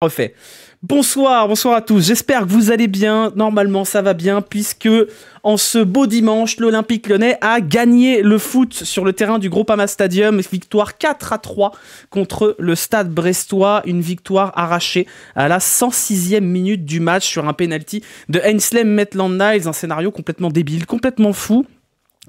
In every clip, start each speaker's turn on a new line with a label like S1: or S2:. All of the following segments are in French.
S1: refait. Bonsoir, bonsoir à tous. J'espère que vous allez bien. Normalement, ça va bien puisque en ce beau dimanche, l'Olympique Lyonnais a gagné le foot sur le terrain du Groupama Stadium, victoire 4 à 3 contre le Stade Brestois, une victoire arrachée à la 106e minute du match sur un penalty de Ainsley Maitland-Niles, un scénario complètement débile, complètement fou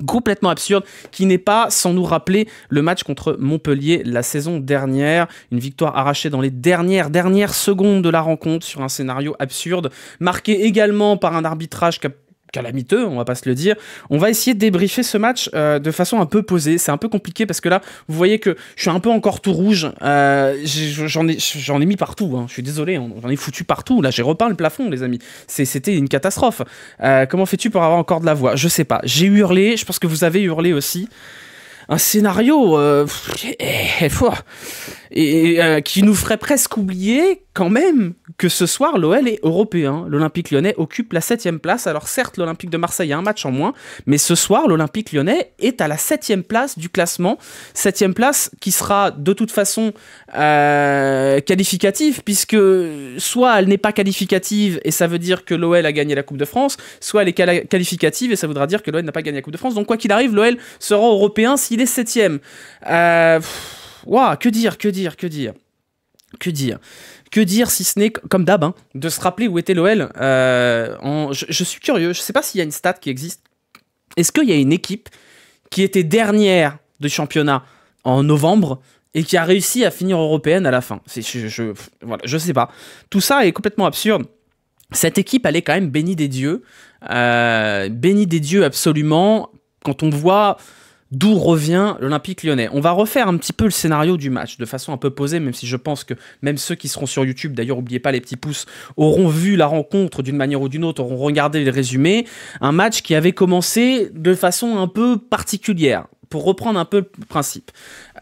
S1: complètement absurde, qui n'est pas sans nous rappeler le match contre Montpellier la saison dernière, une victoire arrachée dans les dernières dernières secondes de la rencontre sur un scénario absurde, marqué également par un arbitrage qui calamiteux, on va pas se le dire. On va essayer de débriefer ce match euh, de façon un peu posée. C'est un peu compliqué parce que là, vous voyez que je suis un peu encore tout rouge. Euh, j'en ai, mis partout. Hein. Je suis désolé, j'en ai foutu partout. Là, j'ai repeint le plafond, les amis. c'était une catastrophe. Euh, comment fais-tu pour avoir encore de la voix Je sais pas. J'ai hurlé. Je pense que vous avez hurlé aussi. Un scénario. Eh, eh, eh, et euh, qui nous ferait presque oublier quand même que ce soir l'OL est européen. L'Olympique lyonnais occupe la 7 place. Alors certes, l'Olympique de Marseille a un match en moins, mais ce soir l'Olympique lyonnais est à la 7 place du classement. 7 place qui sera de toute façon euh, qualificative, puisque soit elle n'est pas qualificative et ça veut dire que l'OL a gagné la Coupe de France, soit elle est qualificative et ça voudra dire que l'OL n'a pas gagné la Coupe de France. Donc quoi qu'il arrive, l'OL sera européen s'il est 7 euh, que dire, que dire, que dire que dire Que dire si ce n'est, comme d'hab, hein, de se rappeler où était l'OL euh, je, suis curieux, je ne sais pas s'il y a une stat qui existe. Est-ce qu'il y a une équipe qui était dernière de championnat en novembre et qui a réussi à finir européenne à la fin je, je, je sais pas. Tout ça est complètement absurde. Cette équipe, elle est quand même bénie des dieux. Euh, bénie des dieux absolument. Quand on voit d'où revient l'Olympique lyonnais. On va refaire un petit peu le scénario du match de façon un peu posée, même si je pense que même ceux qui seront sur YouTube, d'ailleurs n'oubliez pas les petits pouces, auront vu la rencontre d'une manière ou d'une autre, auront regardé le résumé. Un match qui avait commencé de façon un peu particulière pour reprendre un peu le principe.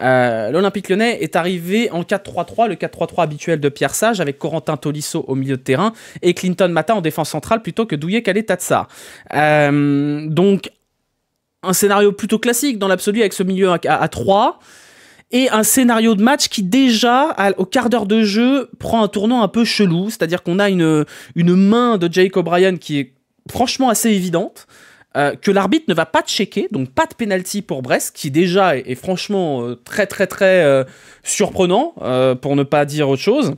S1: Euh, L'Olympique lyonnais est arrivé en 4-3-3, le 4-3-3 habituel de Pierre Sage, avec Corentin Tolisso au milieu de terrain et Clinton Mata en défense centrale plutôt que Douillet l'état ça. Euh, donc un scénario plutôt classique dans l'absolu avec ce milieu à, trois 3 et un scénario de match qui déjà au quart d'heure de jeu prend un tournant un peu chelou, c'est-à-dire qu'on a une, une main de Jake O'Brien qui est franchement assez évidente. Euh, que l'arbitre ne va pas checker, donc pas de penalty pour Brest, qui déjà est, franchement euh, très très très euh, surprenant, pour ne pas dire autre chose.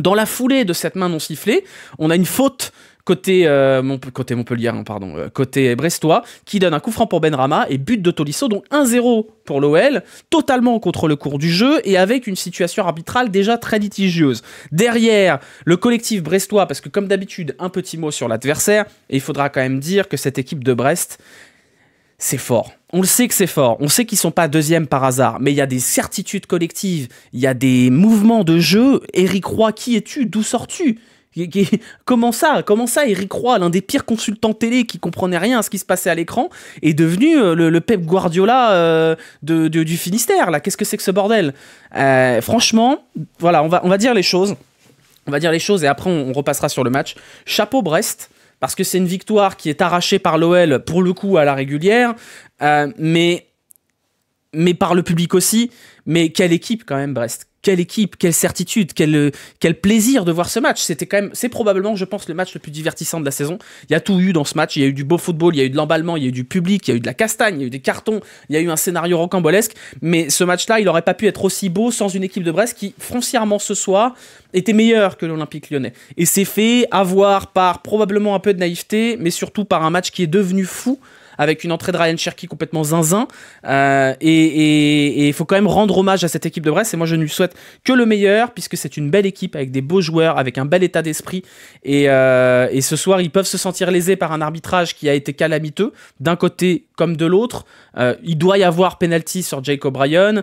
S1: Dans la foulée de cette main non sifflée, on a une faute euh, côté, Montpellier, hein, pardon, euh, côté Brestois, qui donne un coup franc pour Benrama et but de Tolisso, donc 1-0 pour l'OL, totalement contre le cours du jeu et avec une situation arbitrale déjà très litigieuse. Derrière, le collectif brestois, parce que comme d'habitude, un petit mot sur l'adversaire, et il faudra quand même dire que cette équipe de Brest, c'est fort. On le sait que c'est fort, on sait qu'ils sont pas deuxième par hasard, mais il y a des certitudes collectives, il y a des mouvements de jeu. Eric Roy, qui es-tu D'où sors-tu comment ça Comment ça Eric Roy, l'un des pires consultants télé qui comprenait rien à ce qui se passait à l'écran, est devenu euh, le, Pep Guardiola euh, du Finistère là Qu'est-ce que c'est que ce bordel euh, Franchement, voilà, on va, on va dire les choses. On va dire les choses et après on, repassera sur le match. Chapeau Brest. Parce que c'est une victoire qui est arrachée par l'OL pour le coup à la régulière, mais mais par le public aussi. Mais quelle équipe quand même Brest quelle équipe, quelle certitude, quel, euh, quel plaisir de voir ce match. C'était quand même, c'est probablement, je pense, le match le plus divertissant de la saison. Il y a tout eu dans ce match. Il y a eu du beau football, il y a eu de l'emballement, il y a eu du public, il y a eu de la castagne, il y a eu des cartons, il y a eu un scénario rocambolesque. Mais ce match-là, il n'aurait pas pu être aussi beau sans une équipe de Brest qui, foncièrement ce soir, était meilleure que l'Olympique lyonnais. Et c'est fait avoir par probablement un peu de naïveté, mais surtout par un match qui est devenu fou avec une entrée de Ryan Cherky complètement zinzin. Euh, et il faut quand même rendre hommage à cette équipe de Brest. Et moi, je ne lui souhaite que le meilleur, puisque c'est une belle équipe avec des beaux joueurs, avec un bel état d'esprit. Et, euh, ce soir, ils peuvent se sentir lésés par un arbitrage qui a été calamiteux, d'un côté comme de l'autre. Euh, il doit y avoir penalty sur Jacob Ryan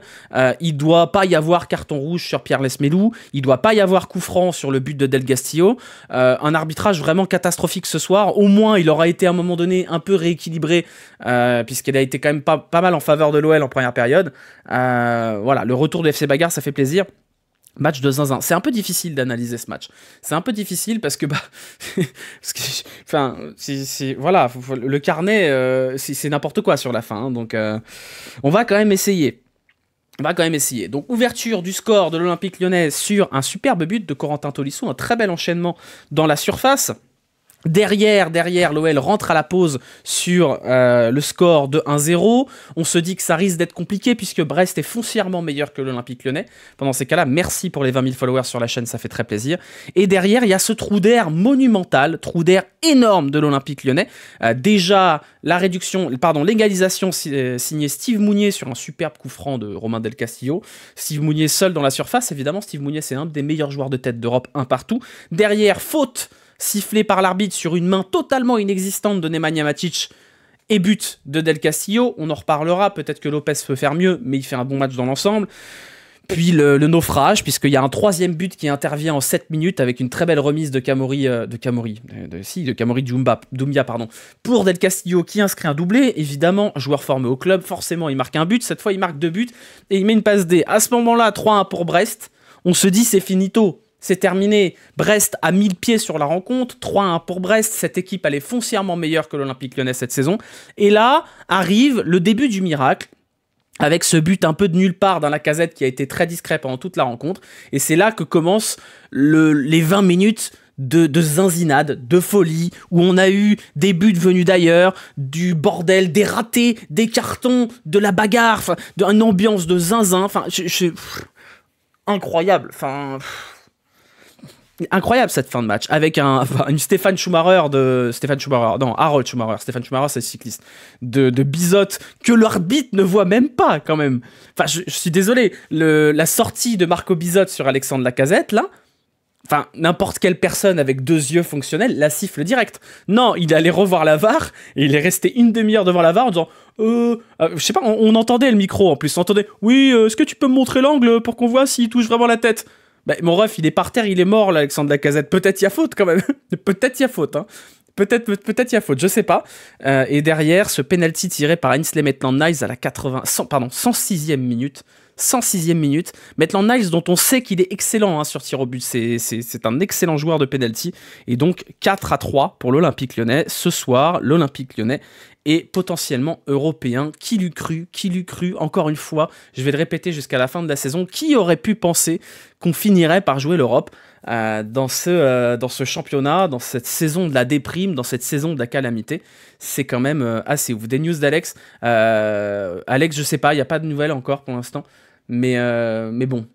S1: il doit pas y avoir carton rouge sur Pierre Lesmelou. Il doit pas y avoir coup franc sur le but de Del Castillo. un arbitrage vraiment catastrophique ce soir. Au moins, il aura été à un moment donné un peu rééquilibré euh, puisqu'elle a été quand même pas, mal en faveur de l'OL en première période. Euh, voilà, le retour de FC Bagarre, ça fait plaisir. Match de zinzin. C'est un peu difficile d'analyser ce match. C'est un peu difficile parce que, bah, enfin, voilà, le carnet, euh, c'est, n'importe quoi sur la fin. Hein, donc, on va quand même essayer. On va quand même essayer. Donc, ouverture du score de l'Olympique lyonnais sur un superbe but de Corentin Tolisso, un très bel enchaînement dans la surface. Derrière, derrière, l'OL rentre à la pause sur euh, le score de 1-0. On se dit que ça risque d'être compliqué puisque Brest est foncièrement meilleur que l'Olympique lyonnais. Pendant ces cas-là, merci pour les 20 000 followers sur la chaîne, ça fait très plaisir. Et derrière, il y a ce trou d'air monumental, trou d'air énorme de l'Olympique lyonnais. Euh, déjà, la réduction, pardon, l'égalisation euh, signée Steve Mounier sur un superbe coup franc de Romain Del Castillo. Steve Mounier seul dans la surface, évidemment, Steve Mounier c'est un des meilleurs joueurs de tête d'Europe, un partout. Derrière, faute sifflé par l'arbitre sur une main totalement inexistante de Nemanja Matic et but de Del Castillo. On en reparlera, peut-être que Lopez peut faire mieux, mais il fait un bon match dans l'ensemble. Puis le, naufrage, puisqu'il y a un troisième but qui intervient en 7 minutes avec une très belle remise de Camori, euh, de Camori, euh, de, si, de Camori Dumba, Dumbia, pardon, pour Del Castillo qui inscrit un doublé. Évidemment, joueur formé au club, forcément, il marque un but. Cette fois, il marque deux buts et il met une passe D. À ce moment-là, 3-1 pour Brest. On se dit, c'est finito c'est terminé. Brest a 1000 pieds sur la rencontre, 3-1 pour Brest. Cette équipe, elle est foncièrement meilleure que l'Olympique lyonnais cette saison. Et là arrive le début du miracle avec ce but un peu de nulle part dans la casette qui a été très discret pendant toute la rencontre. Et c'est là que commencent les 20 minutes de, de, zinzinade, de folie, où on a eu des buts venus d'ailleurs, du bordel, des ratés, des cartons, de la bagarre, d'une ambiance de zinzin. Enfin, incroyable. Enfin incroyable cette fin de match avec un une Stéphane Schumacher de Stéphane Schumacher non Harold Schumacher Stéphane Schumacher c'est cycliste de de Bizotte que l'arbitre ne voit même pas quand même enfin je, suis désolé le, la sortie de Marco Bizotte sur Alexandre Lacazette là Enfin, n'importe quelle personne avec deux yeux fonctionnels la siffle direct. Non, il allait revoir la VAR et il est resté une demi-heure devant la VAR en disant Euh, euh je sais pas, on, entendait le micro en plus. On entendait Oui, euh, est-ce que tu peux me montrer l'angle pour qu'on voit s'il touche vraiment la tête bah, mon ref, il est par terre, il est mort, là, Alexandre Lacazette. Peut-être y a faute quand même. Peut-être y a faute. Hein. Peut-être peut-être y a faute, je sais pas. Euh, et derrière, ce penalty tiré par Ainsley Maitland Niles à la 80, 106e minute. 106e minute. Maitland Niles, dont on sait qu'il est excellent hein, sur tir au but, c'est un excellent joueur de penalty. Et donc 4 à 3 pour l'Olympique lyonnais. Ce soir, l'Olympique lyonnais et potentiellement européen. Qui l'eût cru Qui l'eût cru Encore une fois, je vais le répéter jusqu'à la fin de la saison, qui aurait pu penser qu'on finirait par jouer l'Europe euh, dans, ce, euh, dans ce championnat, dans cette saison de la déprime, dans cette saison de la calamité C'est quand même euh, assez ouf. Des news d'Alex Alex, je sais pas, il n'y a pas de nouvelles encore pour l'instant, mais, mais bon,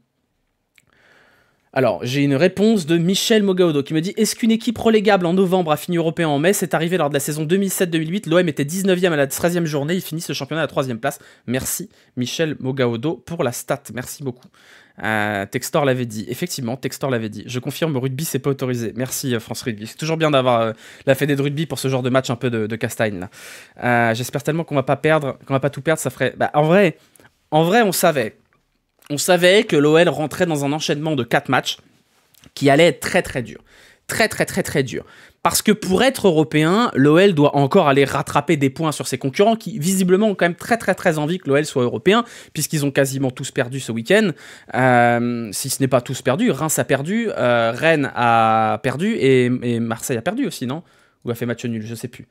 S1: alors, j'ai une réponse de Michel Mogaodo qui me dit Est-ce qu'une équipe relégable en novembre a fini européen en mai C'est arrivé lors de la saison 2007-2008. L'OM était 19e à la 13e journée. il finissent ce championnat à la 3 place. Merci, Michel Mogaodo, pour la stat. Merci beaucoup. Euh, Textor l'avait dit. Effectivement, Textor l'avait dit. Je confirme, rugby, c'est pas autorisé. Merci, euh, France Rugby. C'est toujours bien d'avoir euh, la fédé de rugby pour ce genre de match un peu de, de J'espère tellement qu'on va pas perdre, qu'on va pas tout perdre. Ça ferait. Bah, en vrai, en vrai, on savait on savait que l'OL rentrait dans un enchaînement de 4 matchs qui allait être très très dur. Très très très très dur. Parce que pour être européen, l'OL doit encore aller rattraper des points sur ses concurrents qui visiblement ont quand même très très très envie que l'OL soit européen puisqu'ils ont quasiment tous perdu ce week-end. Euh, si ce n'est pas tous perdus, Reims a perdu, euh, Rennes a perdu et, Marseille a perdu aussi, non Ou a fait match nul, je sais plus.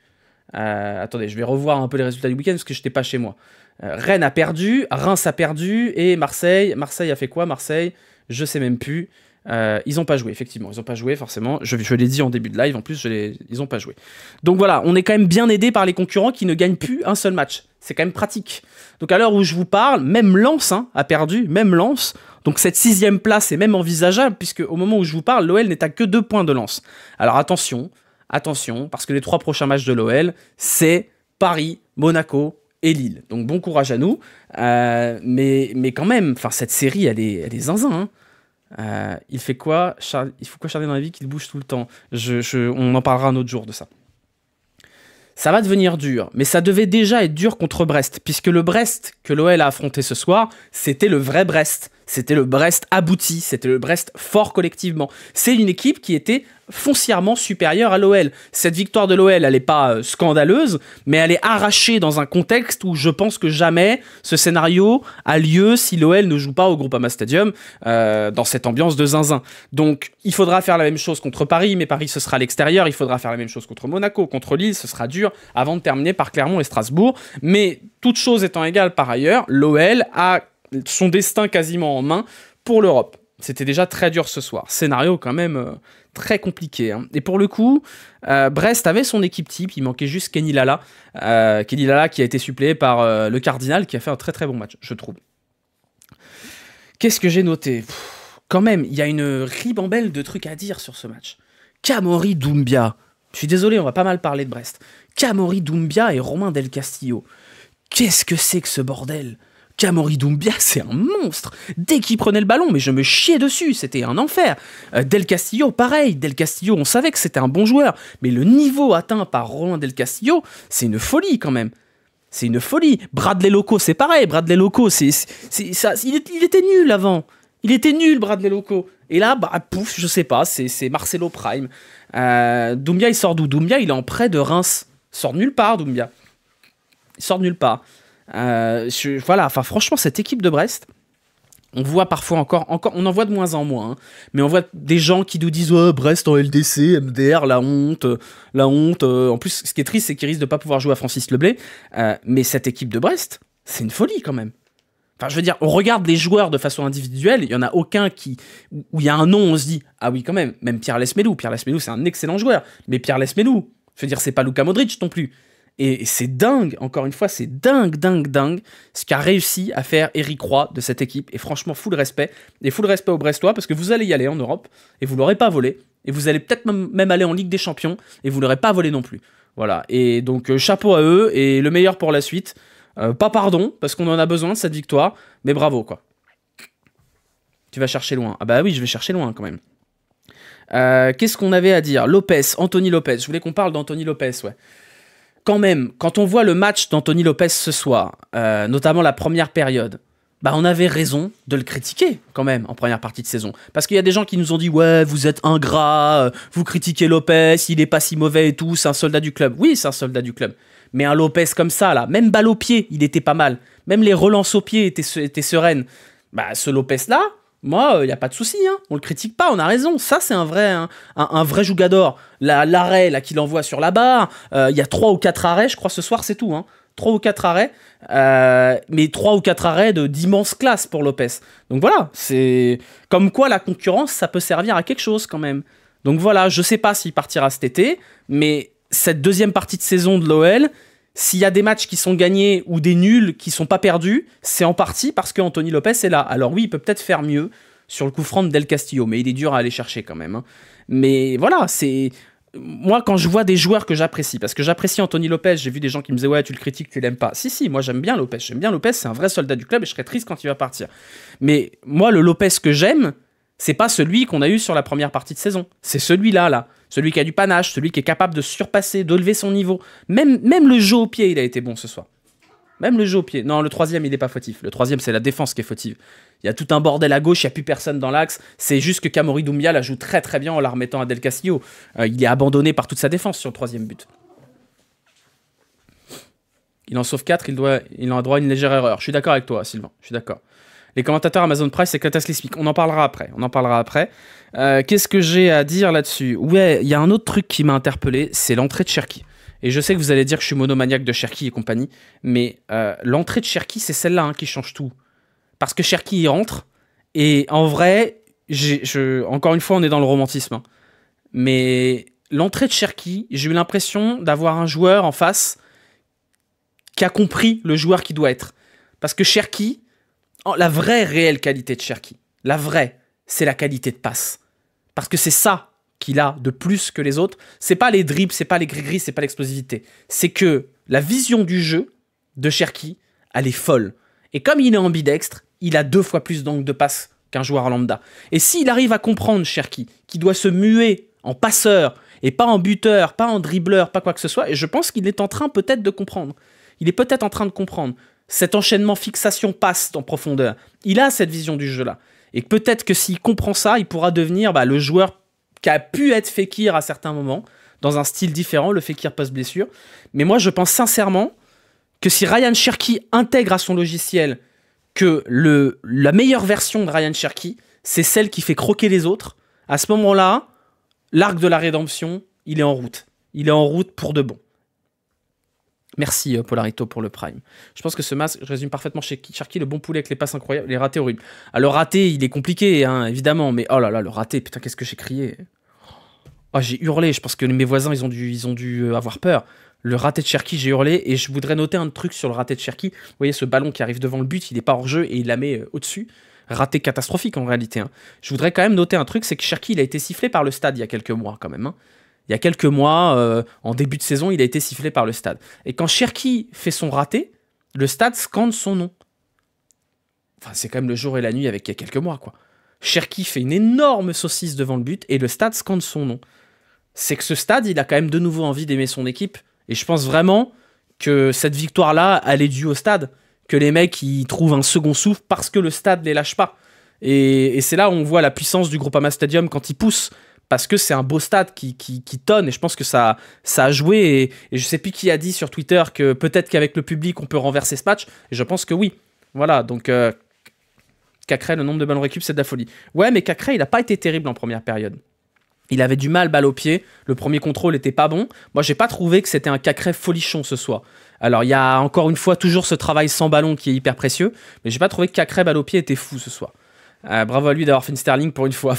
S1: Euh, attendez, je vais revoir un peu les résultats du week-end parce que je n'étais pas chez moi. Euh, Rennes a perdu, Reims a perdu, et Marseille, Marseille a fait quoi Marseille, je sais même plus. Euh, ils n'ont pas joué, effectivement. Ils n'ont pas joué, forcément. Je, je l'ai dit en début de live, en plus, je ils n'ont pas joué. Donc voilà, on est quand même bien aidé par les concurrents qui ne gagnent plus un seul match. C'est quand même pratique. Donc à l'heure où je vous parle, même Lens hein, a perdu, même Lens. Donc cette sixième place est même envisageable, puisque au moment où je vous parle, l'OL n'est à que deux points de Lens. Alors attention, attention, parce que les trois prochains matchs de l'OL, c'est Paris, Monaco, et Lille. Donc bon courage à nous. Euh, mais, mais quand même, cette série, elle est, elle est zinzin. Hein. Euh, il fait quoi Il faut quoi Charlie dans la vie qu'il bouge tout le temps je, je, On en parlera un autre jour de ça. Ça va devenir dur, mais ça devait déjà être dur contre Brest, puisque le Brest que l'OL a affronté ce soir, c'était le vrai Brest c'était le Brest abouti, c'était le Brest fort collectivement. C'est une équipe qui était foncièrement supérieure à l'OL. Cette victoire de l'OL, elle n'est pas euh, scandaleuse, mais elle est arrachée dans un contexte où je pense que jamais ce scénario a lieu si l'OL ne joue pas au Groupama Stadium euh, dans cette ambiance de zinzin. Donc il faudra faire la même chose contre Paris, mais Paris ce sera à l'extérieur, il faudra faire la même chose contre Monaco, contre Lille, ce sera dur, avant de terminer par Clermont et Strasbourg. Mais toute chose étant égale par ailleurs, l'OL a son destin quasiment en main pour l'Europe. C'était déjà très dur ce soir. Scénario quand même euh, très compliqué. Hein. Et pour le coup, euh, Brest avait son équipe type. Il manquait juste Kenny Lala. Euh, Kenny Lala qui a été suppléé par le Cardinal qui a fait un très très bon match, je trouve. Qu'est-ce que j'ai noté Quand même, il y a une ribambelle de trucs à dire sur ce match. Camori Doumbia. Je suis désolé, on va pas mal parler de Brest. Camori Doumbia et Romain Del Castillo. Qu'est-ce que c'est que ce bordel Camori Doumbia, c'est un monstre. Dès qu'il prenait le ballon, mais je me chiais dessus, c'était un enfer. Euh, Del Castillo, pareil. Del Castillo, on savait que c'était un bon joueur, mais le niveau atteint par Roland Del Castillo, c'est une folie quand même. C'est une folie. Bradley Loco, c'est pareil. Bradley Loco, c'est, ça. Il, était nul avant. Il était nul, Bradley Loco. Et là, bah, pouf, je sais pas, c'est, Marcelo Prime. Euh, Doumbia, il sort d'où Doumbia, il est en prêt de Reims. sort nulle part, Doumbia. Il sort nulle part. Euh, je, voilà, enfin franchement, cette équipe de Brest, on voit parfois encore, encore on en voit de moins en moins, hein. mais on voit des gens qui nous disent Brest en LDC, MDR, la honte, la honte. Euh. En plus, ce qui est triste, c'est qu'ils risquent de ne pas pouvoir jouer à Francis Leblay. Euh, mais cette équipe de Brest, c'est une folie quand même. Enfin, je veux dire, on regarde les joueurs de façon individuelle, il n'y en a aucun qui où il y a un nom, on se dit ah oui quand même. Même Pierre Lesmelou, Pierre Lesmelou, c'est un excellent joueur, mais Pierre Lesmelou, je veux dire, c'est pas Luka Modric non plus. Et c'est dingue, encore une fois, c'est dingue, dingue, dingue ce qu'a réussi à faire Eric Roy de cette équipe. Et franchement, full respect. Et full respect aux Brestois parce que vous allez y aller en Europe et vous l'aurez pas volé. Et vous allez peut-être même aller en Ligue des Champions et vous l'aurez pas volé non plus. Voilà. Et donc, euh, chapeau à eux et le meilleur pour la suite. Euh, pas pardon parce qu'on en a besoin de cette victoire, mais bravo quoi. Tu vas chercher loin. Ah bah oui, je vais chercher loin quand même. Euh, qu'est-ce qu'on avait à dire Lopez, Anthony Lopez. Je voulais qu'on parle d'Anthony Lopez, ouais quand même, quand on voit le match d'Anthony Lopez ce soir, euh, notamment la première période, bah on avait raison de le critiquer quand même en première partie de saison. Parce qu'il y a des gens qui nous ont dit ouais vous êtes ingrat, euh, vous critiquez Lopez, il n'est pas si mauvais et tout, c'est un soldat du club. Oui c'est un soldat du club. Mais un Lopez comme ça là, même balle au pied il était pas mal, même les relances au pied étaient, étaient sereines. Bah ce Lopez là, moi, il euh, n'y a pas de souci, hein. on le critique pas, on a raison. Ça, c'est un vrai, hein, un, L'arrêt là qu'il envoie sur la barre, il euh, y a trois ou quatre arrêts, je crois, ce soir, c'est tout. Hein. Trois ou quatre arrêts, euh, mais trois ou quatre arrêts d'immense classe pour Lopez. Donc voilà, c'est comme quoi la concurrence, ça peut servir à quelque chose quand même. Donc voilà, je sais pas s'il partira cet été, mais cette deuxième partie de saison de l'OL, s'il y a des matchs qui sont gagnés ou des nuls qui sont pas perdus, c'est en partie parce que Anthony Lopez est là. Alors oui, il peut peut-être faire mieux sur le coup franc de Del Castillo, mais il est dur à aller chercher quand même. Hein. Mais voilà, c'est moi, quand je vois des joueurs que j'apprécie, parce que j'apprécie Anthony Lopez, j'ai vu des gens qui me disaient Ouais, tu le critiques, tu l'aimes pas. Si, si, moi j'aime bien Lopez. J'aime bien Lopez, c'est un vrai soldat du club et je serais triste quand il va partir. Mais moi, le Lopez que j'aime, c'est pas celui qu'on a eu sur la première partie de saison. C'est celui-là, là celui qui a du panache, celui qui est capable de surpasser, d'élever son niveau. Même, même le jeu au pied, il a été bon ce soir. Même le jeu au pied. Non, le troisième, il n'est pas fautif. Le troisième, c'est la défense qui est fautive. Il y a tout un bordel à gauche, il n'y a plus personne dans l'axe. C'est juste que Camori Doumbia la joue très très bien en la remettant à Del Castillo. Euh, il est abandonné par toute sa défense sur le troisième but. Il en sauve quatre, il, il en a droit à une légère erreur. Je suis d'accord avec toi, Sylvain. Je suis d'accord les commentateurs Amazon Prime c'est catastrophique. On en parlera après. On en parlera après. Euh, qu'est-ce que j'ai à dire là-dessus Ouais, il y a un autre truc qui m'a interpellé, c'est l'entrée de Cherki. Et je sais que vous allez dire que je suis monomaniaque de Cherki et compagnie, mais euh, l'entrée de Cherki, c'est celle-là hein, qui change tout. Parce que Cherki y rentre, et en vrai, je, encore une fois, on est dans le romantisme. Hein. Mais l'entrée de Cherki, j'ai eu l'impression d'avoir un joueur en face qui a compris le joueur qui doit être. Parce que Cherki, la vraie réelle qualité de Cherki, la vraie, c'est la qualité de passe. Parce que c'est ça qu'il a de plus que les autres. C'est pas les dribbles, c'est pas les gris-gris, c'est pas l'explosivité. C'est que la vision du jeu de Cherki, elle est folle. Et comme il est ambidextre, il a deux fois plus d'angles de passe qu'un joueur lambda. Et s'il arrive à comprendre Cherki, qu'il doit se muer en passeur, et pas en buteur, pas en dribbleur, pas quoi que ce soit, et je pense qu'il est en train peut-être de comprendre. Il est peut-être en train de comprendre cet enchaînement fixation-passe en profondeur. Il a cette vision du jeu-là. Et peut-être que s'il comprend ça, il pourra devenir bah, le joueur qui a pu être Fekir à certains moments, dans un style différent, le Fekir post-blessure. Mais moi, je pense sincèrement que si Ryan Cherky intègre à son logiciel que la meilleure version de Ryan Cherky, c'est celle qui fait croquer les autres, à ce moment-là, l'arc de la rédemption, il est en route. Il est en route pour de bon. Merci euh, Polarito pour le prime. Je pense que ce masque, résume parfaitement chez Sharky, le bon poulet avec les passes incroyables, les ratés horribles. Alors ah, raté, il est compliqué, hein, évidemment, mais oh là là, le raté, putain, qu'est-ce que j'ai crié. Oh, j'ai hurlé, je pense que mes voisins, ils ont dû, ils ont dû euh, avoir peur. Le raté de Cherki, j'ai hurlé, et je voudrais noter un truc sur le raté de Cherki. Vous voyez, ce ballon qui arrive devant le but, il n'est pas hors jeu et il la met euh, au-dessus. Raté catastrophique en réalité. Hein. Je voudrais quand même noter un truc, c'est que Cherki, il a été sifflé par le stade il y a quelques mois quand même. Hein il y a quelques mois, euh, en début de saison, il a été sifflé par le stade. Et quand Cherki fait son raté, le stade scande son nom. Enfin, c'est quand même le jour et la nuit avec il y a quelques mois, quoi. Cherki fait une énorme saucisse devant le but et le stade scande son nom. C'est que ce stade, il a quand même de nouveau envie d'aimer son équipe. Et je pense vraiment que cette victoire-là, elle est due au stade. Que les mecs, ils trouvent un second souffle parce que le stade ne les lâche pas. Et, et c'est là où on voit la puissance du groupe Groupama Stadium quand ils poussent parce que c'est un beau stade qui, tonne et je pense que ça, ça a joué. Et, je sais plus qui a dit sur Twitter que peut-être qu'avec le public on peut renverser ce match. Et je pense que oui. Voilà, donc euh, le nombre de ballons récup, c'est de la folie. Ouais, mais Cacré, il n'a pas été terrible en première période. Il avait du mal, balle au pied. Le premier contrôle était pas bon. Moi, j'ai pas trouvé que c'était un Cacré folichon ce soir. Alors, il y a encore une fois toujours ce travail sans ballon qui est hyper précieux, mais j'ai pas trouvé que Cacré balle au pied était fou ce soir. Euh, bravo à lui d'avoir fait une Sterling pour une fois.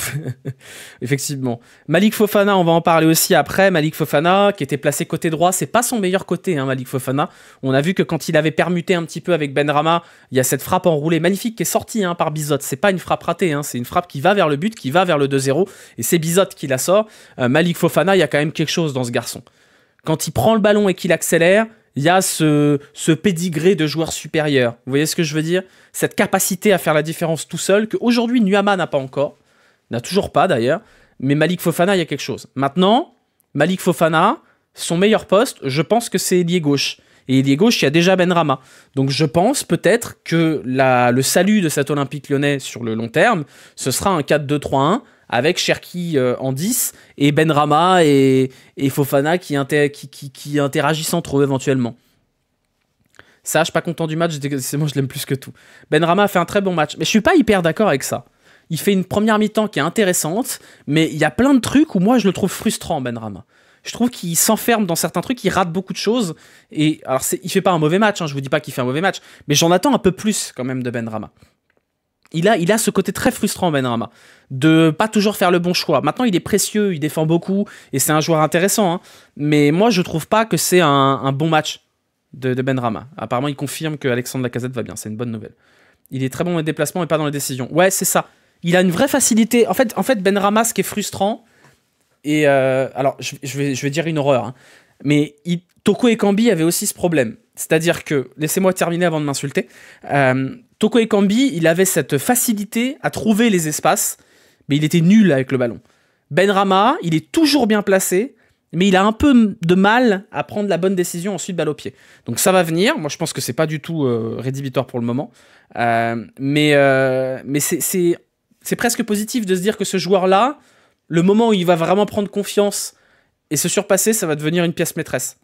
S1: Effectivement. Malik Fofana, on va en parler aussi après. Malik Fofana, qui était placé côté droit, c'est pas son meilleur côté, hein, Malik Fofana. On a vu que quand il avait permuté un petit peu avec Ben Rama, il y a cette frappe enroulée magnifique qui est sortie hein, par Bizot. C'est pas une frappe ratée, hein. c'est une frappe qui va vers le but, qui va vers le 2-0, et c'est Bizot qui la sort. Euh, Malik Fofana, il y a quand même quelque chose dans ce garçon. Quand il prend le ballon et qu'il accélère, il y a ce, ce pédigré de joueur supérieur. Vous voyez ce que je veux dire Cette capacité à faire la différence tout seul, qu'aujourd'hui Nuama n'a pas encore, n'a toujours pas d'ailleurs, mais Malik Fofana, il y a quelque chose. Maintenant, Malik Fofana, son meilleur poste, je pense que c'est ailier gauche. Et ailier gauche, il y a déjà ben Rama. Donc je pense peut-être que le salut de cet Olympique lyonnais sur le long terme, ce sera un 4-2-3-1 avec Cherki euh, en 10 et Benrama et, et Fofana qui, qui, interagissent entre eux éventuellement. Ça, je suis pas content du match, c'est moi je l'aime plus que tout. Benrama a fait un très bon match, mais je suis pas hyper d'accord avec ça. Il fait une première mi-temps qui est intéressante, mais il y a plein de trucs où moi je le trouve frustrant, Benrama je trouve qu'il s'enferme dans certains trucs, il rate beaucoup de choses. Et alors, il fait pas un mauvais match, je hein, je vous dis pas qu'il fait un mauvais match, mais j'en attends un peu plus quand même de Ben Rama il a, il a ce côté très frustrant, Benrama, de pas toujours faire le bon choix. Maintenant, il est précieux, il défend beaucoup, et c'est un joueur intéressant. Hein. mais moi, je trouve pas que c'est un, bon match de, de Benrama. Apparemment, il confirme que Alexandre Lacazette va bien, c'est une bonne nouvelle. Il est très bon dans les déplacements et pas dans les décisions. Ouais, c'est ça. Il a une vraie facilité. En fait, en fait ben ce qui est frustrant, et euh, alors, je, vais, je vais dire une horreur, hein. mais Toko et Kambi avaient aussi ce problème. C'est-à-dire que, laissez-moi terminer avant de m'insulter, euh, Toko Ekambi, il avait cette facilité à trouver les espaces, mais il était nul avec le ballon. Ben Rama, il est toujours bien placé, mais il a un peu de mal à prendre la bonne décision ensuite balle au pied. Donc ça va venir. Moi, je pense que c'est pas du tout euh, rédhibitoire pour le moment, euh, mais euh, mais c'est presque positif de se dire que ce joueur-là, le moment où il va vraiment prendre confiance et se surpasser, ça va devenir une pièce maîtresse.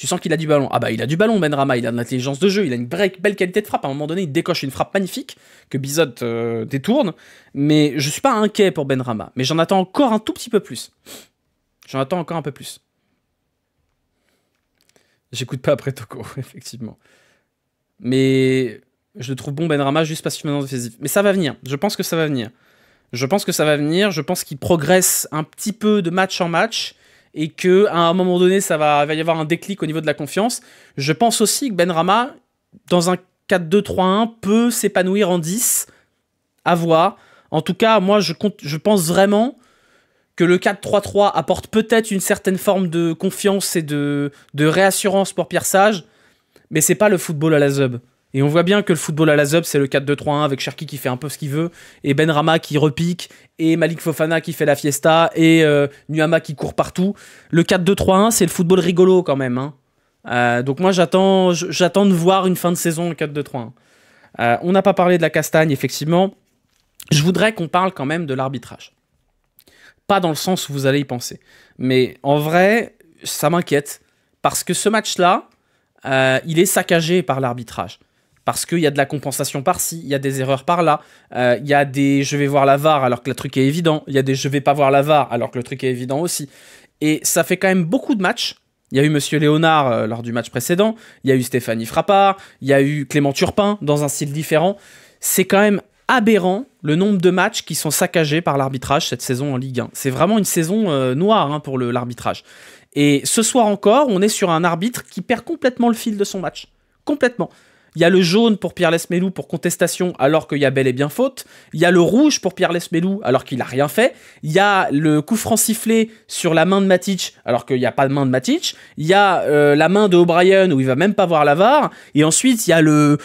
S1: Tu sens qu'il a du ballon. Ah bah il a du ballon, Benrama, il a de l'intelligence de jeu, il a une belle qualité de frappe. À un moment donné, il décoche une frappe magnifique que Bizot euh, détourne. Mais je suis pas inquiet pour Benrama. Mais j'en attends encore un tout petit peu plus. J'en attends encore un peu plus. J'écoute pas après Toko, effectivement. Mais je le trouve bon Benrama juste parce qu'il est offensif. Mais ça va venir. Je pense que ça va venir. Je pense que ça va venir. Je pense qu'il progresse un petit peu de match en match et que à un moment donné, ça va, y avoir un déclic au niveau de la confiance. Je pense aussi que Ben Rama, dans un 4-2-3-1, peut s'épanouir en 10, à voir. En tout cas, moi, je, pense vraiment que le 4-3-3 apporte peut-être une certaine forme de confiance et de, de réassurance pour Pierre Sage, mais c'est pas le football à la Zub. Et on voit bien que le football à la Zub, c'est le 4-2-3-1 avec Cherki qui fait un peu ce qu'il veut, et Ben Rama qui repique, et Malik Fofana qui fait la fiesta, et euh, Nuama qui court partout. Le 4-2-3-1, c'est le football rigolo quand même. Hein. Euh, donc moi, j'attends, j'attends de voir une fin de saison le 4-2-3-1. Euh, on n'a pas parlé de la castagne, effectivement. Je voudrais qu'on parle quand même de l'arbitrage. Pas dans le sens où vous allez y penser. Mais en vrai, ça m'inquiète. Parce que ce match-là, il est saccagé par l'arbitrage parce qu'il y a de la compensation par-ci, il y a des erreurs par-là, euh, il y a des je vais voir la VAR alors que le truc est évident, il y a des je vais pas voir la VAR alors que le truc est évident aussi. Et ça fait quand même beaucoup de matchs. Il y a eu Monsieur Léonard euh, lors du match précédent, il y a eu Stéphanie Frappard, il y a eu Clément Turpin dans un style différent. C'est quand même aberrant le nombre de matchs qui sont saccagés par l'arbitrage cette saison en Ligue 1. C'est vraiment une saison euh, noire hein, pour l'arbitrage. Et ce soir encore, on est sur un arbitre qui perd complètement le fil de son match. Complètement. Il y a le jaune pour Pierre Lesmelou pour contestation alors qu'il y a bel et bien faute. Il y a le rouge pour Pierre Lesmelou alors qu'il n'a rien fait. Il y a le coup franc sifflé sur la main de Matic alors qu'il n'y a pas de main de Matic. Il y a euh, la main de O'Brien où il va même pas voir la Et ensuite, il y a le,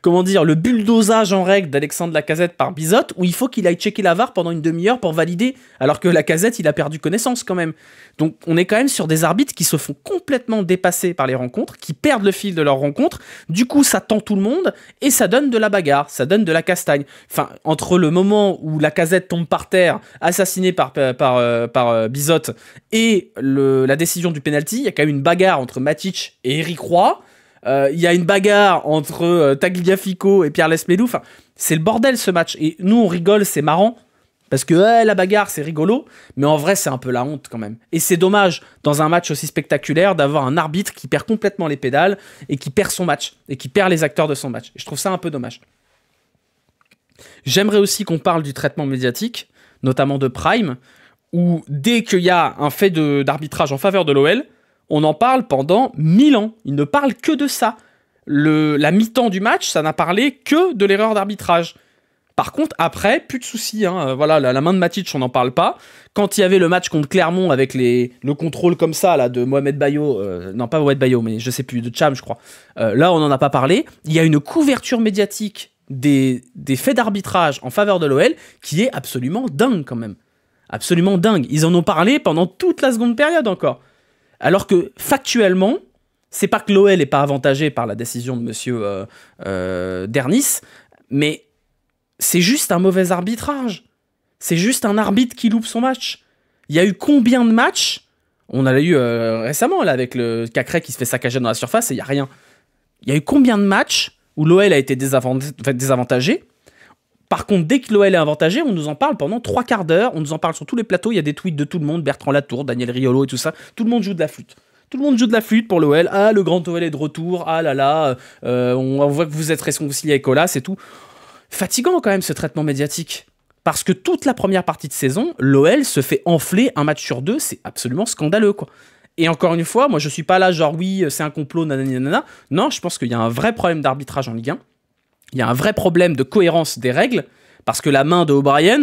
S1: comment dire, le bulldozage en règle d'Alexandre Lacazette par Bizotte où il faut qu'il aille checker la pendant une demi-heure pour valider alors que Lacazette, il a perdu connaissance quand même. Donc on est quand même sur des arbitres qui se font complètement dépasser par les rencontres, qui perdent le fil de leurs rencontres. Du coup, ça tend tout le monde et ça donne de la bagarre, ça donne de la castagne. Enfin, entre le moment où la casette tombe par terre, assassinée par, euh, par, euh, par, euh, et la décision du penalty, il y a quand même une bagarre entre Matic et Eric Roy. Il y a une bagarre entre Tagliafico et Pierre Lesmelou. Enfin, c'est le bordel ce match. Et nous, on rigole, c'est marrant. Parce que eh, la bagarre, c'est rigolo, mais en vrai, c'est un peu la honte quand même. Et c'est dommage, dans un match aussi spectaculaire, d'avoir un arbitre qui perd complètement les pédales et qui perd son match, et qui perd les acteurs de son match. je trouve ça un peu dommage. J'aimerais aussi qu'on parle du traitement médiatique, notamment de Prime, où dès qu'il y a un fait d'arbitrage en faveur de l'OL, on en parle pendant mille ans. Il ne parle que de ça. la mi-temps du match, ça n'a parlé que de l'erreur d'arbitrage. Par contre, après, plus de soucis. Hein. Euh, voilà, la, main de Matic, on n'en parle pas. Quand il y avait le match contre Clermont avec le contrôle comme ça là de Mohamed Bayo, euh, non pas Mohamed Bayo, mais je ne sais plus, de Cham, je crois. Euh, là, on n'en a pas parlé. Il y a une couverture médiatique des, faits d'arbitrage en faveur de l'OL qui est absolument dingue quand même. Absolument dingue. Ils en ont parlé pendant toute la seconde période encore. Alors que factuellement, c'est pas que l'OL n'est pas avantagé par la décision de Monsieur Dernis, mais c'est juste un mauvais arbitrage. C'est juste un arbitre qui loupe son match. Il y a eu combien de matchs On en a eu euh, récemment, là, avec le Cacré qui se fait saccager dans la surface et il n'y a rien. Il y a eu combien de matchs où l'OL a été désavantagé par contre, dès que l'OL est avantagé, on nous en parle pendant trois quarts d'heure, on nous en parle sur tous les plateaux, il y a des tweets de tout le monde, Bertrand Latour, Daniel Riolo et tout ça, tout le monde joue de la flûte. Tout le monde joue de la flûte pour l'OL, ah le grand OL est de retour, ah là là, euh, on, voit que vous êtes réconcilié avec Olas c'est tout fatigant quand même ce traitement médiatique. Parce que toute la première partie de saison, l'OL se fait enfler un match sur deux, c'est absolument scandaleux quoi. Et encore une fois, moi je suis pas là genre oui, c'est un complot, nanana. Non, je pense qu'il y a un vrai problème d'arbitrage en Ligue 1. Il y a un vrai problème de cohérence des règles, parce que la main de O'Brien,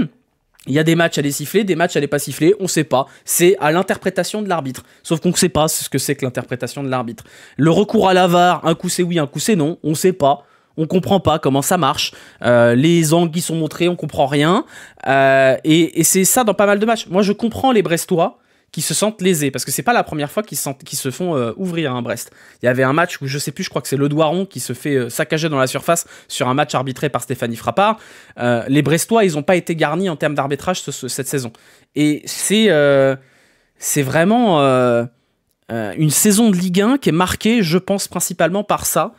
S1: il y a des matchs à les siffler, des matchs à les pas siffler, on sait pas. C'est à l'interprétation de l'arbitre. Sauf qu'on ne sait pas ce que c'est que l'interprétation de l'arbitre. Le recours à l'avare, un coup c'est oui, un coup c'est non, on sait pas on comprend pas comment ça marche. Euh, les angles qui sont montrés, on comprend rien. Euh, et, c'est ça dans pas mal de matchs. Moi, je comprends les Brestois qui se sentent lésés parce que c'est pas la première fois qu'ils se, font euh, ouvrir un Brest. Il y avait un match où je sais plus, je crois que c'est le Doiron qui se fait saccager dans la surface sur un match arbitré par Stéphanie Frappard. les Brestois, ils ont pas été garnis en termes d'arbitrage cette saison. Et c'est c'est vraiment une saison de Ligue 1 qui est marquée, je pense, principalement par ça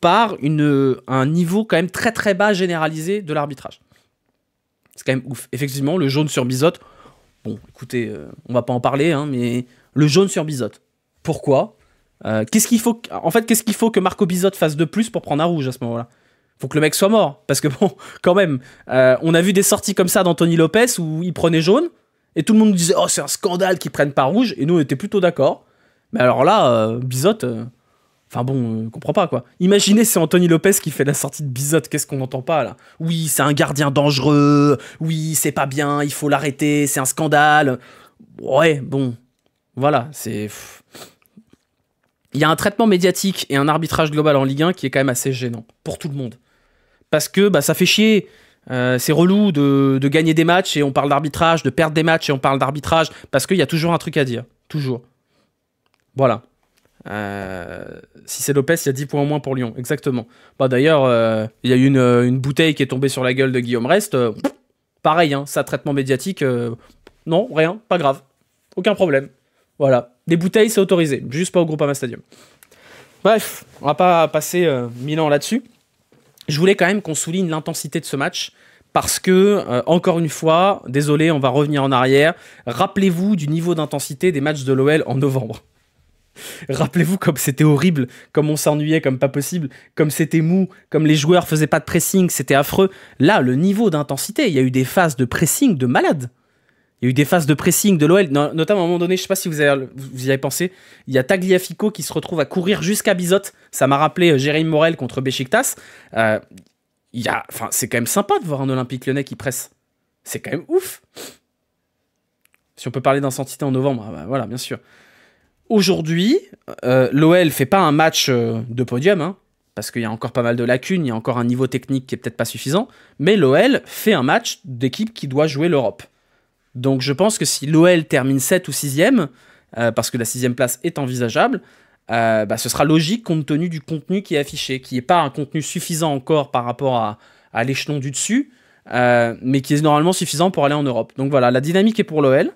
S1: par un niveau quand même très très bas généralisé de l'arbitrage. C'est quand même ouf. Effectivement, le jaune sur Bizotte, bon, écoutez, euh, on va pas en parler, hein, mais le jaune sur Bizotte. Pourquoi euh, Qu'est-ce qu'il faut En fait, qu'est-ce qu'il faut que Marco Bizotte fasse de plus pour prendre un rouge à ce moment-là Faut que le mec soit mort, parce que bon, quand même, euh, on a vu des sorties comme ça d'Anthony Lopez où il prenait jaune et tout le monde disait oh c'est un scandale qu'ils prennent pas rouge et nous on était plutôt d'accord. Mais alors là, Bizotte Enfin bon, ne comprends pas quoi. Imaginez c'est Anthony Lopez qui fait la sortie de Bizotte, qu'est-ce qu'on n'entend pas là Oui, c'est un gardien dangereux, oui, c'est pas bien, il faut l'arrêter, c'est un scandale. Ouais, bon, voilà, c'est... Il y a un traitement médiatique et un arbitrage global en Ligue 1 qui est quand même assez gênant, pour tout le monde. Parce que bah, ça fait chier, euh, c'est relou de, de gagner des matchs et on parle d'arbitrage, de perdre des matchs et on parle d'arbitrage, parce qu'il y a toujours un truc à dire, toujours. Voilà. Euh, si c'est Lopez, il y a 10 points en moins pour Lyon, exactement. Bah, D'ailleurs, euh, il y a eu une, bouteille qui est tombée sur la gueule de Guillaume Rest. Euh, pareil, hein, ça traitement médiatique, non, rien, pas grave. Aucun problème. Voilà. Des bouteilles, c'est autorisé, juste pas au groupe Stadium. Bref, on va pas passer mille ans là-dessus. Je voulais quand même qu'on souligne l'intensité de ce match parce que, encore une fois, désolé, on va revenir en arrière. Rappelez-vous du niveau d'intensité des matchs de l'OL en novembre. Rappelez-vous comme c'était horrible, comme on s'ennuyait, comme pas possible, comme c'était mou, comme les joueurs faisaient pas de pressing, c'était affreux. Là, le niveau d'intensité, il y a eu des phases de pressing de malade. Il y a eu des phases de pressing de l'OL, notamment à un moment donné, je sais pas si vous, y avez pensé, il y a Tagliafico qui se retrouve à courir jusqu'à Bizotte. Ça m'a rappelé euh, Jérémy Morel contre Besiktas. Euh, enfin, c'est quand même sympa de voir un Olympique lyonnais qui presse. C'est quand même ouf. Si on peut parler d'intensité en novembre, ah bah voilà, bien sûr. Aujourd'hui, euh, l'OL fait pas un match euh, de podium, hein, parce qu'il y a encore pas mal de lacunes, il y a encore un niveau technique qui est peut-être pas suffisant, mais l'OL fait un match d'équipe qui doit jouer l'Europe. Donc je pense que si l'OL termine 7 ou 6e, euh, parce que la 6 place est envisageable, bah, ce sera logique compte tenu du contenu qui est affiché, qui n'est pas un contenu suffisant encore par rapport à, à l'échelon du dessus, mais qui est normalement suffisant pour aller en Europe. Donc voilà, la dynamique est pour l'OL.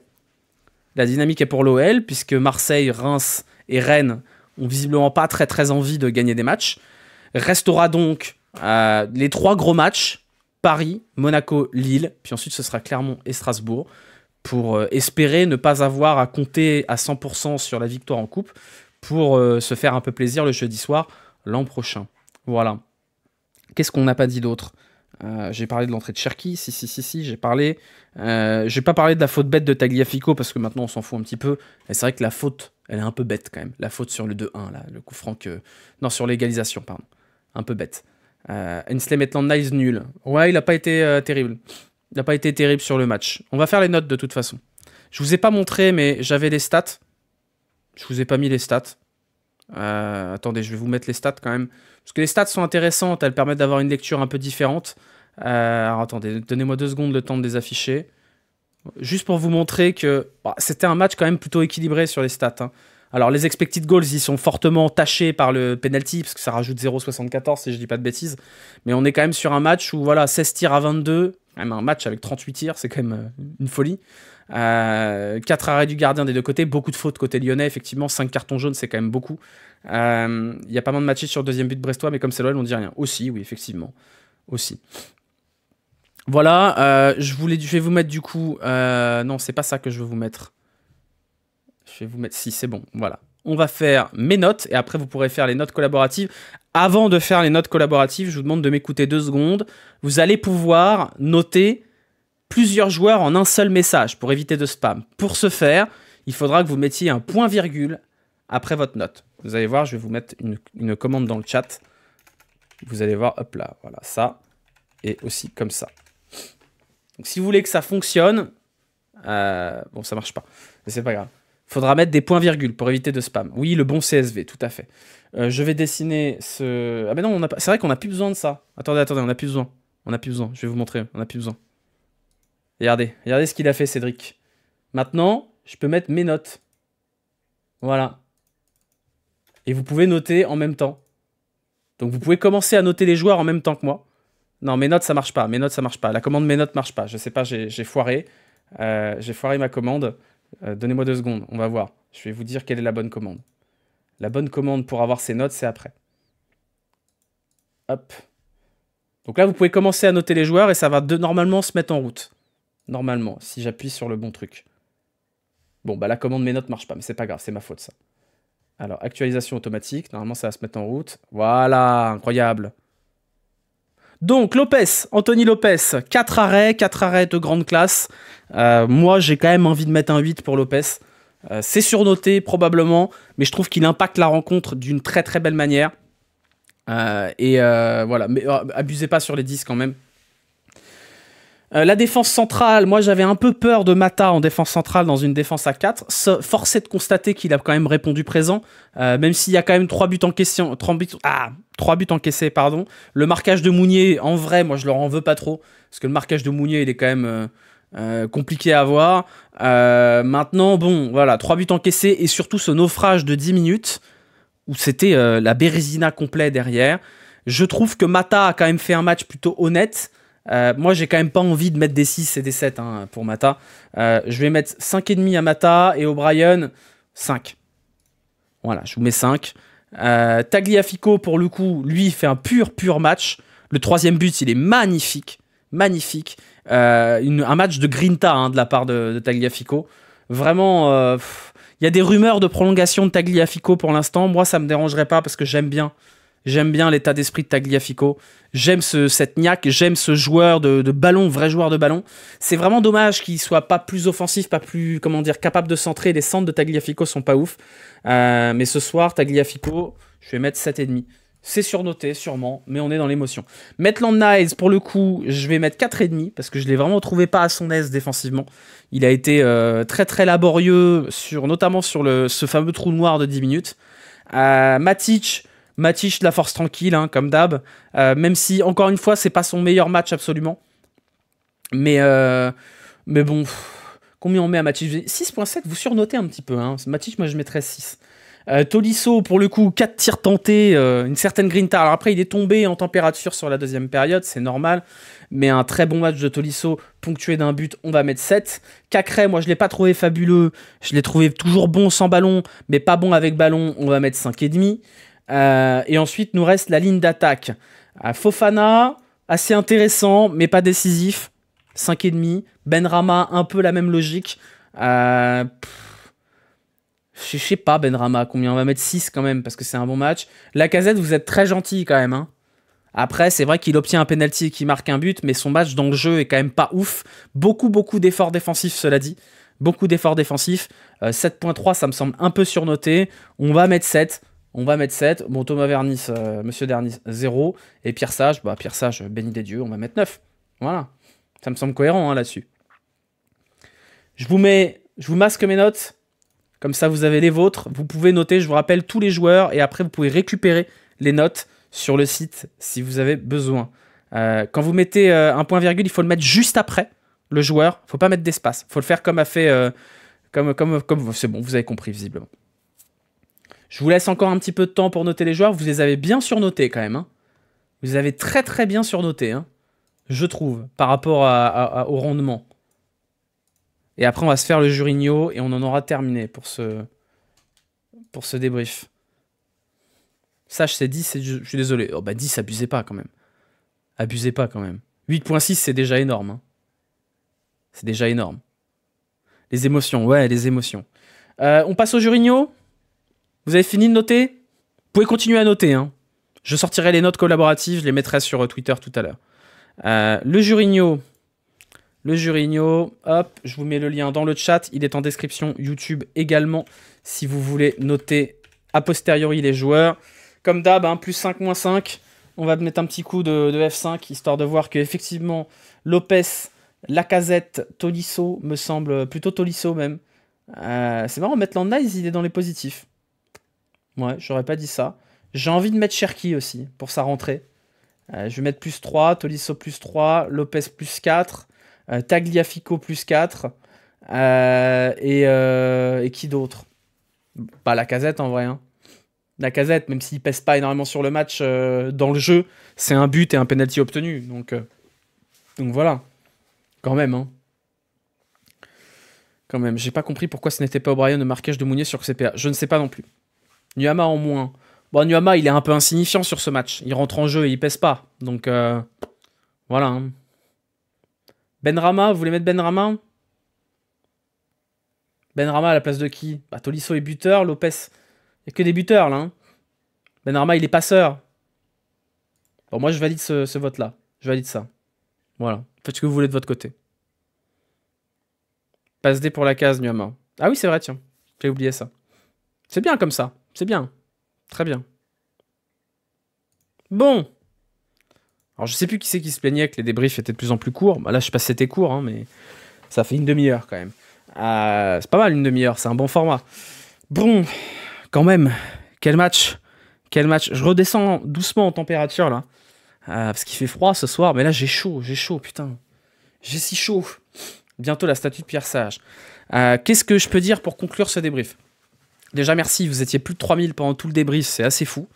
S1: La dynamique est pour l'OL, puisque Marseille, Reims et Rennes ont visiblement pas très très envie de gagner des matchs. Restera donc euh, les trois gros matchs, Paris, Monaco, Lille, puis ensuite ce sera Clermont et Strasbourg, pour euh, espérer ne pas avoir à compter à 100% sur la victoire en coupe, pour euh, se faire un peu plaisir le jeudi soir l'an prochain. Voilà. Qu'est-ce qu'on n'a pas dit d'autre euh, j'ai parlé de l'entrée de Cherki, si, si, si, si, j'ai parlé. Je euh, j'ai pas parlé de la faute bête de Tagliafico parce que maintenant on s'en fout un petit peu. Et c'est vrai que la faute, elle est un peu bête quand même. La faute sur le 2-1, là, le coup franc que. Non, sur l'égalisation, pardon. Un peu bête. Euh, mettant Nice nul. Ouais, il a pas été euh, terrible. Il n'a pas été terrible sur le match. On va faire les notes de toute façon. Je vous ai pas montré, mais j'avais les stats. Je vous ai pas mis les stats. Euh, attendez, je vais vous mettre les stats quand même. Parce que les stats sont intéressantes, elles permettent d'avoir une lecture un peu différente. Euh, alors attendez, donnez-moi deux secondes le temps de les afficher. Juste pour vous montrer que bah, c'était un match quand même plutôt équilibré sur les stats. Hein. Alors les expected goals, ils sont fortement tachés par le penalty, parce que ça rajoute 0,74 si je dis pas de bêtises. Mais on est quand même sur un match où voilà, 16 tirs à 22, un match avec 38 tirs, c'est quand même euh, une folie. Euh, 4 arrêts du gardien des deux côtés, beaucoup de fautes côté lyonnais, effectivement, 5 cartons jaunes, c'est quand même beaucoup. Euh, il y a pas mal de matchs sur deuxième but de brestois, mais comme c'est l'OL, on dit rien. Aussi, oui, effectivement. Aussi. Voilà, euh, je, voulais, je vais vous mettre du coup. non, c'est pas ça que je veux vous mettre. Je vais vous mettre. Si, c'est bon, voilà on va faire mes notes et après vous pourrez faire les notes collaboratives. Avant de faire les notes collaboratives, je vous demande de m'écouter deux secondes. Vous allez pouvoir noter plusieurs joueurs en un seul message pour éviter de spam. Pour ce faire, il faudra que vous mettiez un point virgule après votre note. Vous allez voir, je vais vous mettre une, commande dans le chat. Vous allez voir, hop là, voilà, ça et aussi comme ça. Donc si vous voulez que ça fonctionne, euh, bon, ça marche pas, mais c'est pas grave. Faudra mettre des points-virgules pour éviter de spam. Oui, le bon CSV, tout à fait. Euh, je vais dessiner ce... Ah mais non, c'est vrai qu'on n'a plus besoin de ça. Attendez, attendez, on n'a plus besoin. On n'a plus besoin, je vais vous montrer, on n'a plus besoin. Regardez, regardez ce qu'il a fait Cédric. Maintenant, je peux mettre mes notes. Voilà. Et vous pouvez noter en même temps. Donc vous pouvez commencer à noter les joueurs en même temps que moi. Non, mes notes, ça marche pas. Mes notes, ça marche pas. La commande mes notes marche pas. Je sais pas, j'ai foiré. Euh, j'ai foiré ma commande. Euh, donnez-moi deux secondes, on va voir. Je vais vous dire quelle est la bonne commande. La bonne commande pour avoir ces notes, c'est après. Hop. Donc là, vous pouvez commencer à noter les joueurs et ça va normalement se mettre en route. Normalement, si j'appuie sur le bon truc. Bon, bah la commande mes notes marche pas, mais c'est pas grave, c'est ma faute ça. Alors, actualisation automatique, normalement ça va se mettre en route. Voilà, incroyable. Donc Lopez, Anthony Lopez, 4 arrêts, 4 arrêts de grande classe. Euh, moi j'ai quand même envie de mettre un 8 pour Lopez. Euh, c'est surnoté probablement, mais je trouve qu'il impacte la rencontre d'une très très belle manière. Euh, et voilà, mais abusez pas sur les 10 quand même. Euh, la défense centrale, moi j'avais un peu peur de Mata en défense centrale dans une défense à 4. forcé de constater qu'il a quand même répondu présent, euh, même s'il y a quand même 3 buts en question. 3 buts, ah, buts encaissés, pardon. Le marquage de Mounier, en vrai, moi je leur en veux pas trop, parce que le marquage de Mounier, il est quand même euh, compliqué à avoir. maintenant, bon, voilà, 3 buts encaissés et surtout ce naufrage de 10 minutes, où c'était la Bérésina complète derrière. Je trouve que Mata a quand même fait un match plutôt honnête. Euh, moi, j'ai quand même pas envie de mettre des 6 et des 7 hein, pour Mata. Euh, je vais mettre 5,5 à Mata et O'Brien, 5. Voilà, je vous mets 5. Euh, Tagliafico, pour le coup, lui, fait un pur, pur match. Le troisième but, il est magnifique. Magnifique. un match de grinta hein, de la part de, de Tagliafico. Vraiment, il y a des rumeurs de prolongation de Tagliafico pour l'instant. Moi, ça me dérangerait pas parce que j'aime bien J'aime bien l'état d'esprit de Tagliafico. J'aime ce, cette niaque, j'aime ce joueur de, ballon, vrai joueur de ballon. C'est vraiment dommage qu'il soit pas plus offensif, pas plus, comment dire, capable de centrer. Les centres de Tagliafico sont pas ouf. Euh, mais ce soir, Tagliafico, je vais mettre 7,5. C'est surnoté, sûrement, mais on est dans l'émotion. Maitland Niles, pour le coup, je vais mettre 4,5 parce que je l'ai vraiment trouvé pas à son aise défensivement. Il a été euh, très très laborieux, sur, notamment sur ce fameux trou noir de 10 minutes. Euh, Matic, Matich la force tranquille, hein, comme d'hab. Euh, même si, encore une fois, c'est pas son meilleur match absolument. Mais, euh, mais bon, combien on met à Matich 6.7, vous surnotez un petit peu. Hein. Matich, moi je mettrais 6. Euh, Tolisso, pour le coup, 4 tirs tentés, une certaine grinta. Alors après, il est tombé en température sur la deuxième période, c'est normal. Mais un très bon match de Tolisso, ponctué d'un but, on va mettre 7. Cacré, moi je l'ai pas trouvé fabuleux. Je l'ai trouvé toujours bon sans ballon, mais pas bon avec ballon, on va mettre 5,5. Euh, et ensuite, nous reste la ligne d'attaque. Fofana, assez intéressant, mais pas décisif. 5,5. Benrama, un peu la même logique. Euh, je sais pas, Benrama, combien on va mettre 6 quand même, parce que c'est un bon match. La casette, vous êtes très gentil quand même. Hein. Après, c'est vrai qu'il obtient un penalty et qu'il marque un but, mais son match dans le jeu est quand même pas ouf. Beaucoup, beaucoup d'efforts défensifs, cela dit. Beaucoup d'efforts défensifs. 7.3, euh, ça me semble un peu surnoté. On va mettre 7. On va mettre 7. Bon, Thomas Vernis, euh, Monsieur Dernis, 0. Et Pierre Sage, bah, Pierre Sage, béni des dieux, on va mettre 9. Voilà. Ça me semble cohérent hein, là-dessus. Je vous mets, je vous masque mes notes. Comme ça, vous avez les vôtres. Vous pouvez noter, je vous rappelle, tous les joueurs. Et après, vous pouvez récupérer les notes sur le site si vous avez besoin. Euh, quand vous mettez euh, un point virgule, il faut le mettre juste après le joueur. faut pas mettre d'espace. faut le faire comme a fait. comme, comme, comme, c'est bon, vous avez compris visiblement. Je vous laisse encore un petit peu de temps pour noter les joueurs. Vous les avez bien surnotés quand même. Hein. Vous les avez très très bien surnotés, hein, je trouve, par rapport à, au rendement. Et après, on va se faire le Jurigno et on en aura terminé pour ce, pour ce débrief. Sage, c'est 10, je suis désolé. Oh bah 10, abusez pas quand même. Abusez pas quand même. 8.6, c'est déjà énorme. Hein. C'est déjà énorme. Les émotions, ouais, les émotions. Euh, on passe au Jurigno vous avez fini de noter Vous pouvez continuer à noter. Hein. Je sortirai les notes collaboratives, je les mettrai sur euh, Twitter tout à l'heure. Euh, le Jurigno. Le Jurigno. Hop, je vous mets le lien dans le chat. Il est en description YouTube également si vous voulez noter a posteriori les joueurs. Comme d'hab, hein, plus 5, moins 5. On va mettre un petit coup de, F5 histoire de voir que, effectivement, Lopez, Lacazette, Tolisso me semble euh, plutôt Tolisso même. c'est marrant, mettre l'analyse, il est dans les positifs. Ouais, j'aurais pas dit ça. J'ai envie de mettre Cherki aussi pour sa rentrée. Euh, je vais mettre plus 3, Tolisso plus 3, Lopez plus 4, euh, Tagliafico plus 4. Euh, et, qui d'autre Pas bah, la casette en vrai. Hein. La casette, même s'il pèse pas énormément sur le match dans le jeu, c'est un but et un penalty obtenu. Donc, voilà. Quand même. Hein. quand même. J'ai pas compris pourquoi ce n'était pas O'Brien de marquage de Mounier sur CPA. Je ne sais pas non plus. Nuama en moins. Bon, Nuama, il est un peu insignifiant sur ce match. Il rentre en jeu et il pèse pas. Donc, euh, voilà. Hein. Ben Rama, vous voulez mettre Ben Rama ben à la place de qui bah, Tolisso est buteur, Lopez. Il n'y a que des buteurs, là. Hein. Ben Rama, il est passeur. Bon, moi, je valide ce, vote-là. Je valide ça. Voilà. Faites ce que vous voulez de votre côté. Passe D pour la case, Nuama. Ah oui, c'est vrai, tiens. J'ai oublié ça. C'est bien comme ça. C'est bien. Très bien. Bon. Alors je sais plus qui c'est qui se plaignait que les débriefs étaient de plus en plus courts. Bah, là, je sais pas si c'était court, hein, mais ça fait une demi-heure quand même. Euh, c'est pas mal une demi-heure, c'est un bon format. Bon, quand même, quel match. Quel match. Je redescends doucement en température là. Euh, parce qu'il fait froid ce soir, mais là j'ai chaud, j'ai chaud, putain. J'ai si chaud. Bientôt la statue de Pierre Sage. Euh, qu'est-ce que je peux dire pour conclure ce débrief Déjà, merci, vous étiez plus de 3000 pendant tout le débrief, c'est assez fou.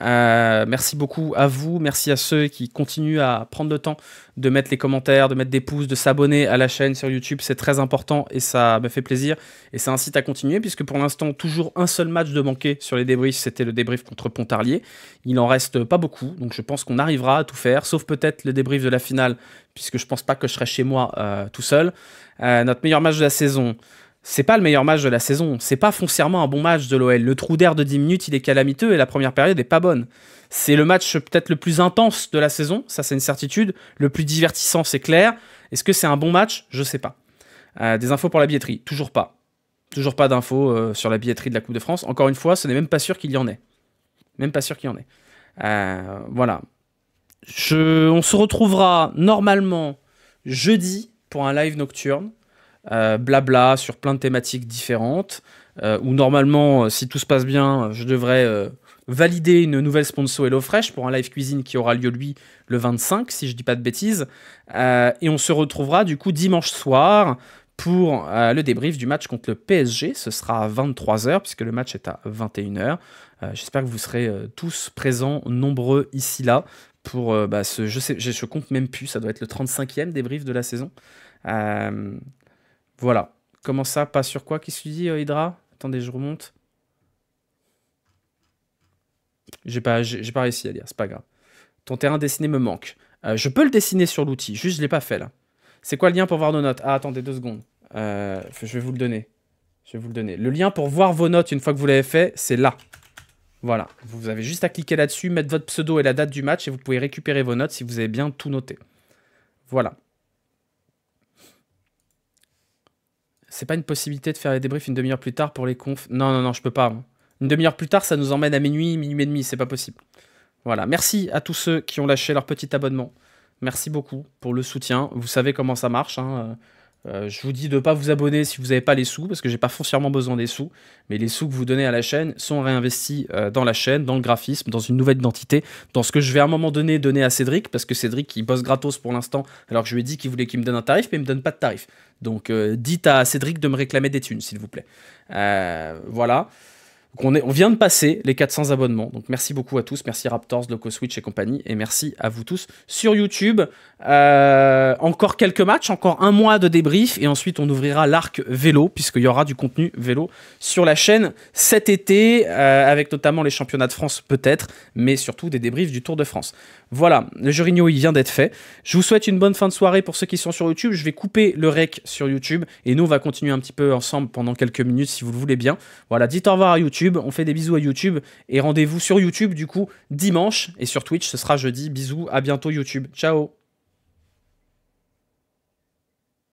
S1: Euh, merci beaucoup à vous, merci à ceux qui continuent à prendre le temps de mettre les commentaires, de mettre des pouces, de s'abonner à la chaîne sur YouTube, c'est très important et ça me fait plaisir et ça incite à continuer puisque pour l'instant toujours un seul match de manqué sur les débriefs, c'était le débrief contre Pontarlier. Il en reste pas beaucoup, donc je pense qu'on arrivera à tout faire, sauf peut-être le débrief de la finale puisque je pense pas que je serai chez moi euh, tout seul. Euh, notre meilleur match de la saison, c'est pas le meilleur match de la saison. C'est pas foncièrement un bon match de l'OL. Le trou d'air de 10 minutes, il est calamiteux et la première période est pas bonne. C'est le match peut-être le plus intense de la saison, ça c'est une certitude. Le plus divertissant, c'est clair. Est-ce que c'est un bon match Je sais pas. Euh, des infos pour la billetterie Toujours pas. Toujours pas d'infos euh, sur la billetterie de la Coupe de France. Encore une fois, ce n'est même pas sûr qu'il y en ait. Même pas sûr qu'il y en ait. Euh, voilà. On se retrouvera normalement jeudi pour un live nocturne. Euh, blabla sur plein de thématiques différentes, euh, où normalement, euh, si tout se passe bien, je devrais euh, valider une nouvelle sponsor HelloFresh pour un live cuisine qui aura lieu, lui, le 25, si je dis pas de bêtises. et on se retrouvera du coup dimanche soir pour le débrief du match contre le PSG. Ce sera à 23h, puisque le match est à 21h. J'espère que vous serez tous présents, nombreux ici, là, pour bah, ce, je, sais, je compte même plus, ça doit être le 35e débrief de la saison. Euh, voilà. Comment ça Pas sur quoi Qui se dit tu euh, Hydra Attendez, je remonte. J'ai pas, j'ai pas réussi à lire, c'est pas grave. Ton terrain dessiné me manque. Euh, je peux le dessiner sur l'outil, juste je l'ai pas fait là. C'est quoi le lien pour voir nos notes Ah, attendez deux secondes. Euh, je vais vous le donner. Je vais vous le donner. Le lien pour voir vos notes une fois que vous l'avez fait, c'est là. Voilà. Vous avez juste à cliquer là-dessus, mettre votre pseudo et la date du match et vous pouvez récupérer vos notes si vous avez bien tout noté. Voilà. c'est pas une possibilité de faire les débriefs une demi-heure plus tard pour les confs. Non, non, non, je peux pas. Hein. Une demi-heure plus tard, ça nous emmène à minuit, minuit et demi, c'est pas possible. Voilà, merci à tous ceux qui ont lâché leur petit abonnement. Merci beaucoup pour le soutien. Vous savez comment ça marche. Hein, euh. Euh, je vous dis de ne pas vous abonner si vous n'avez pas les sous, parce que j'ai pas foncièrement besoin des sous, mais les sous que vous donnez à la chaîne sont réinvestis euh, dans la chaîne, dans le graphisme, dans une nouvelle identité, dans ce que je vais à un moment donné donner à Cédric, parce que Cédric il bosse gratos pour l'instant, alors que je lui ai dit qu'il voulait qu'il me donne un tarif, mais il me donne pas de tarif. Donc euh, dites à Cédric de me réclamer des thunes, s'il vous plaît. voilà on, est, on vient de passer les 400 abonnements. Donc merci beaucoup à tous. Merci Raptors, Loco Switch et compagnie. Et merci à vous tous sur YouTube. Euh, encore quelques matchs, encore un mois de débrief. Et ensuite, on ouvrira l'arc vélo, puisqu'il y aura du contenu vélo sur la chaîne cet été, euh, avec notamment les championnats de France peut-être, mais surtout des débriefs du Tour de France. Voilà, le Jurigno, il vient d'être fait. Je vous souhaite une bonne fin de soirée pour ceux qui sont sur YouTube. Je vais couper le rec sur YouTube. Et nous, on va continuer un petit peu ensemble pendant quelques minutes, si vous le voulez bien. Voilà, dites au revoir à YouTube. On fait des bisous à YouTube et rendez-vous sur YouTube du coup dimanche et sur Twitch ce sera jeudi. Bisous, à bientôt YouTube. Ciao